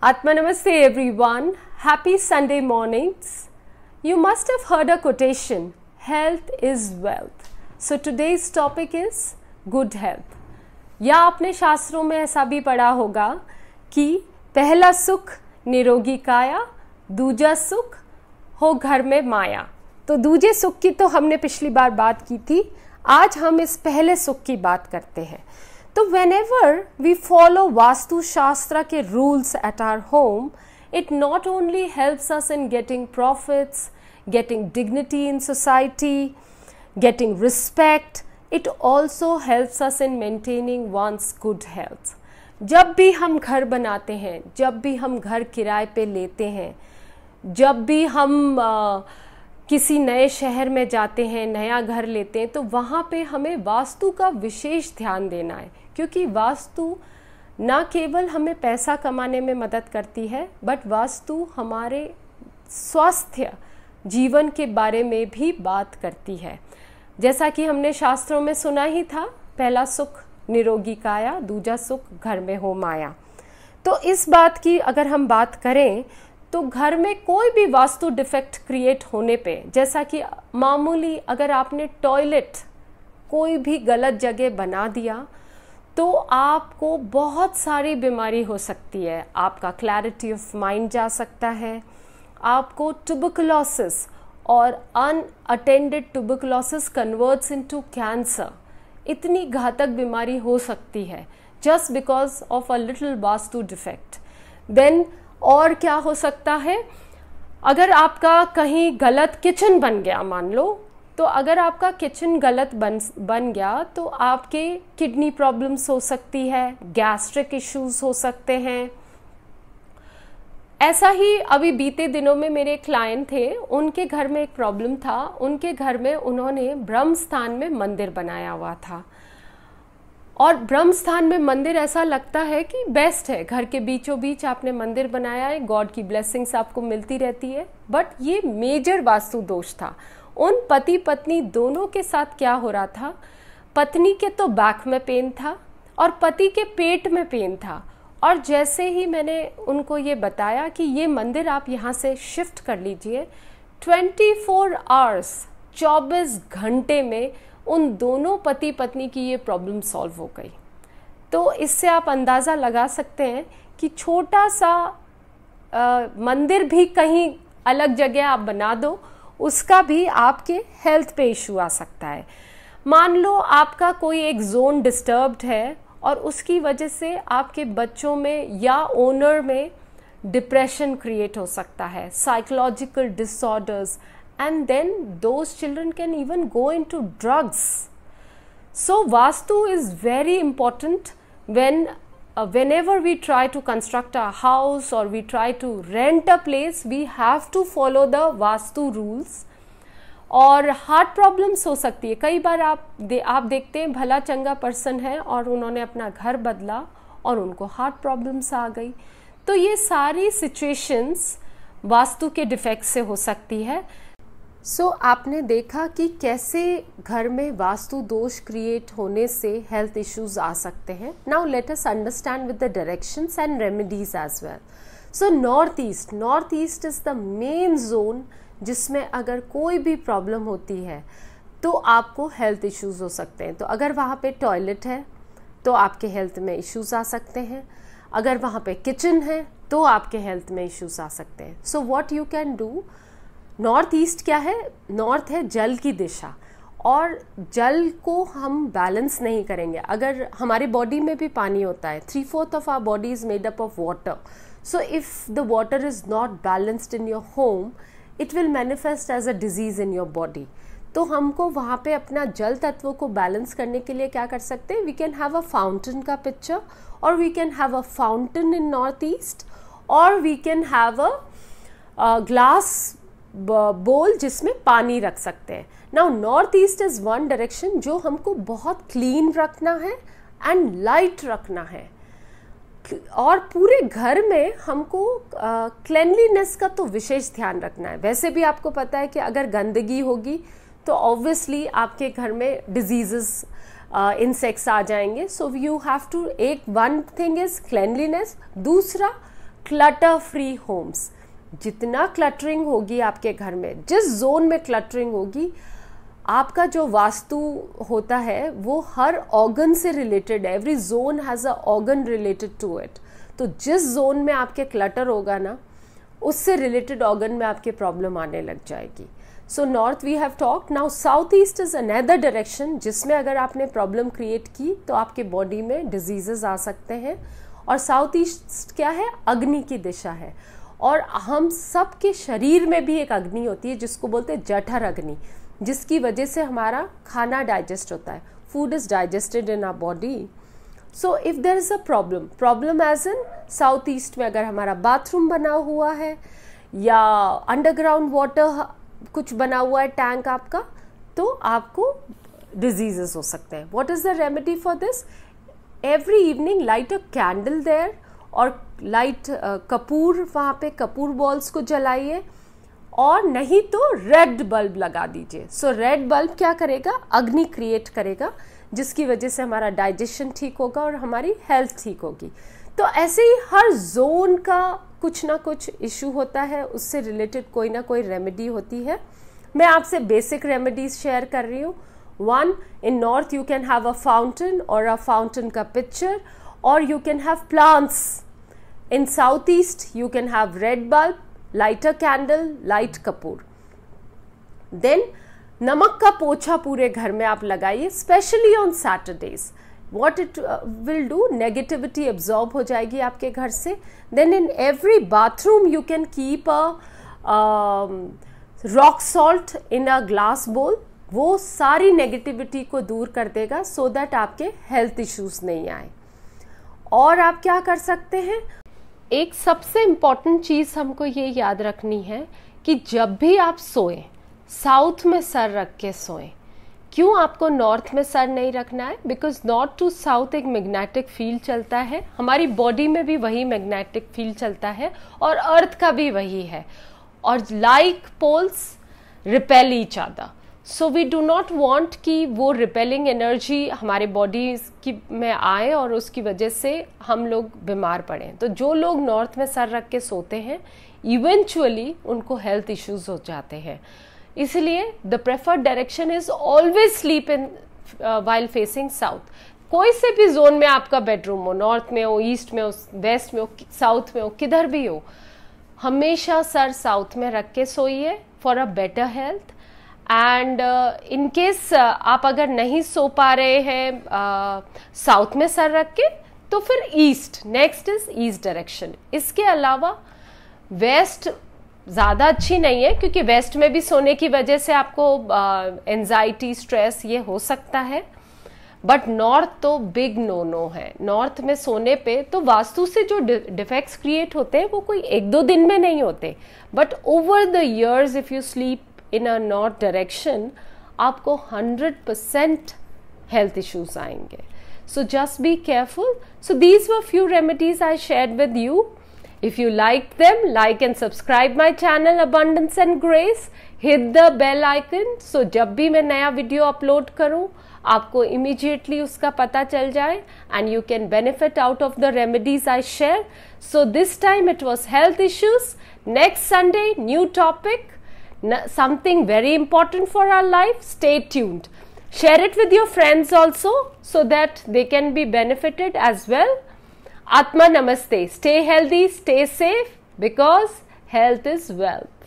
Atma Namaste everyone. Happy Sunday mornings. You must have heard a quotation, health is wealth. So today's topic is good health. या आपने शास्त्रों में ऐसा भी पढ़ा होगा कि पहला सुख निरोगी काया दूजा सुख हो घर में माया तो दूजे सुख की तो हमने पिछली बार बात की थी आज हम इस पहले सुख की बात करते हैं तो whenever we follow Vastushastra के rules at our home it not only helps us in getting profits getting dignity in society getting respect it also helps us in maintaining one's good health जब भी हम घर बनाते हैं जब भी हम घर किराए पे लेते हैं जब भी हम uh, किसी नए शहर में जाते हैं नया घर लेते हैं तो वहाँ पे हमें वास्तु का विशेष ध्यान देना है क्योंकि वास्तु ना केवल हमें पैसा कमाने में मदद करती है बट वास्तु हमारे स्वास्थ्य जीवन के बारे में भी बात करती है जैसा कि हमने शास्त्रों में सुना ही था पहला सुख निरोगी काया दूजा सुख घर में हो माया तो इस बात की अगर हम बात करें तो घर में कोई भी वास्तु डिफेक्ट क्रिएट होने पे जैसा कि मामूली अगर आपने टॉयलेट कोई भी गलत जगह बना दिया तो आपको बहुत सारी बीमारी हो सकती है आपका क्लैरिटी ऑफ माइंड जा सकता है आपको ट्यूबकलोसिस और unattended tuberculosis converts into cancer इतनी घातक बीमारी हो सकती है just because of a little vastu defect then और क्या हो सकता है अगर आपका कहीं गलत किचन बन गया मान लो तो अगर आपका किचन गलत बन बन गया तो आपके किडनी प्रॉब्लम्स हो सकती है गैस्ट्रिक इश्यूज हो सकते हैं ऐसा ही अभी बीते दिनों में मेरे क्लाइंट थे उनके घर में एक प्रॉब्लम था उनके घर में उन्होंने ब्रह्म स्थान में मंदिर बनाया हुआ था और ब्रह्म स्थान में मंदिर ऐसा लगता है कि बेस्ट है घर के बीचों बीच आपने मंदिर बनाया है गॉड की ब्लेसिंग्स आपको मिलती रहती है बट ये मेजर वास्तु दोष था उन पति पत्नी दोनों के साथ क्या हो रहा था पत्नी के तो बैक में पेन था और पति के पेट में पेन था और जैसे ही मैंने उनको ये बताया कि ये मंदिर आप यहाँ से शिफ्ट कर लीजिए 24 आवर्स चौबीस घंटे में उन दोनों पति पत्नी की ये प्रॉब्लम सॉल्व हो गई तो इससे आप अंदाज़ा लगा सकते हैं कि छोटा सा आ, मंदिर भी कहीं अलग जगह आप बना दो उसका भी आपके हेल्थ पे इशू आ सकता है मान लो आपका कोई एक जोन डिस्टर्ब्ड है और उसकी वजह से आपके बच्चों में या ओनर में डिप्रेशन क्रिएट हो सकता है psychological disorders and then those children can even go into drugs. So, Vastu is very important when uh, whenever we try to construct a house or we try to rent a place, we have to follow the Vastu rules. और heart problems हो सकती है कई बार आप दे आप देखते हैं भला चंगा पर्सन है और उन्होंने अपना घर बदला और उनको हार्ट प्रॉब्लम्स आ गई तो ये सारी सिचुएशंस वास्तु के डिफेक्ट से हो सकती है सो so, आपने देखा कि कैसे घर में वास्तु दोष क्रिएट होने से हेल्थ इश्यूज आ सकते हैं now let us understand with the directions and remedies as well so north east north east is the main zone जिसमें अगर कोई भी प्रॉब्लम होती है तो आपको हेल्थ इश्यूज हो सकते हैं तो अगर वहाँ पे टॉयलेट है तो आपके हेल्थ में इश्यूज आ सकते हैं अगर वहाँ पे किचन है तो आपके हेल्थ में इश्यूज आ सकते हैं so what you can do north east क्या है नॉर्थ है जल की दिशा और जल को हम बैलेंस नहीं करेंगे अगर हमारे बॉडी में भी पानी होता है three fourth of our body is made up of water so if the water is not balanced in your home it will manifest as a disease in your body तो हमको वहाँ पे अपना जल तत्वों को बैलेंस करने के लिए क्या कर सकते हैं we can have a fountain का पिक्चर और we can have a fountain in north east और we can have a glass bowl जिसमें पानी रख सकते हैं now north east is one direction जो हमको बहुत क्लीन रखना है एंड लाइट रखना है और पूरे घर में हमको क्लेनलीनेस uh, का तो विशेष ध्यान रखना है वैसे भी आपको पता है कि अगर गंदगी होगी तो ऑब्वियसली आपके घर में डिजीजेस इंसेक्ट्स uh, आ जाएंगे सो यू हैव टू एक वन थिंग इज क्लेनलीनेस दूसरा क्लटर फ्री होम्स जितना क्लटरिंग होगी आपके घर में जिस जोन में क्लटरिंग होगी आपका जो वास्तु होता है वो हर ऑर्गन से रिलेटेड है every zone has a organ related to it तो जिस जोन में आपके क्लटर होगा ना उससे रिलेटेड ऑर्गन में आपके प्रॉब्लम आने लग जाएगी so north we have talk now south east is another direction जिसमें अगर आपने प्रॉब्लम क्रिएट की तो आपके बॉडी में डिजीजेज आ सकते हैं और साउथ ईस्ट क्या है अग्नि की दिशा है और हम सब के शरीर में भी एक अग्नि होती है जिसको बोलते हैं जठर अग्नि जिसकी वजह से हमारा खाना डाइजेस्ट होता है food is digested in our body so if there is a problem problem as in south east में अगर हमारा बाथरूम बना हुआ है या अंडरग्राउंड वाटर कुछ बना हुआ है टैंक आपका तो आपको डिजीजेस हो सकते हैं what is the remedy for this every evening light a candle there और लाइट कपूर वहाँ पे कपूर बॉल्स को जलाइए और नहीं तो रेड बल्ब लगा दीजिए सो रेड बल्ब क्या करेगा अग्नि क्रिएट करेगा जिसकी वजह से हमारा डाइजेशन ठीक होगा और हमारी हेल्थ ठीक होगी तो ऐसे ही हर जोन का कुछ ना कुछ इशू होता है उससे रिलेटेड कोई ना कोई रेमेडी होती है मैं आपसे बेसिक रेमेडीज शेयर कर रही हूँ one in north you can have a fountain और अ फाउंटेन का पिक्चर और you can have plants In southeast, you can have red bulb, lighter candle, light kapoor. Then नमक का पोछा पूरे घर में आप लगाइए specially on Saturdays what it will do negativity absorb हो जाएगी आपके घर से then in every bathroom you can keep a rock salt in a glass bowl वो सारी नेगेटिविटी को दूर कर देगा सो so दैट आपके हेल्थ इश्यूज नहीं आए और आप क्या कर सकते हैं एक सबसे इम्पॉर्टेंट चीज़ हमको ये याद रखनी है कि जब भी आप सोएं साउथ में सर रख के सोएं क्यों आपको नॉर्थ में सर नहीं रखना है बिकॉज नॉर्थ टू साउथ एक मैग्नेटिक फील्ड चलता है हमारी बॉडी में भी वही मैग्नेटिक फील्ड चलता है और अर्थ का भी वही है और like poles repel each other so we do not want कि वो रिपेलिंग एनर्जी हमारे बॉडी की में आए और उसकी वजह से हम लोग बीमार पड़ें तो जो लोग नॉर्थ में सर रख के सोते हैं इवेंचुअली उनको हेल्थ इश्यूज हो जाते हैं इसलिए the preferred direction is always sleep in while facing south कोई से भी जोन में आपका बेडरूम हो नॉर्थ में हो ईस्ट में हो वेस्ट में हो साउथ में हो किधर भी हो हमेशा सर साउथ में रख के सोइए for a better health and in case आप अगर नहीं सो पा रहे हैं साउथ uh, में सर रख के तो फिर east next is east direction इसके अलावा वेस्ट ज़्यादा अच्छी नहीं है क्योंकि वेस्ट में भी सोने की वजह से आपको एनजाइटी uh, स्ट्रेस ये हो सकता है बट नॉर्थ तो बिग नो नो है नॉर्थ में सोने पे तो वास्तु से जो डिफेक्ट्स क्रिएट होते हैं वो कोई एक दो दिन में नहीं होते but over the years if you sleep in a north direction आपको 100 परसेंट हेल्थ इश्यूज आएंगे so just be careful so these were few remedies i shared with you if you liked them like and subscribe my channel abundance and grace hit the bell icon so जब भी मैं नया video upload करूं आपको immediately उसका पता चल जाए and you can benefit out of the remedies I share so this time it was health issues next Sunday new topic something very important for our life, stay tuned. Share it with your friends also so that they can be benefited as well. Atma Namaste. Stay healthy, stay safe because health is wealth.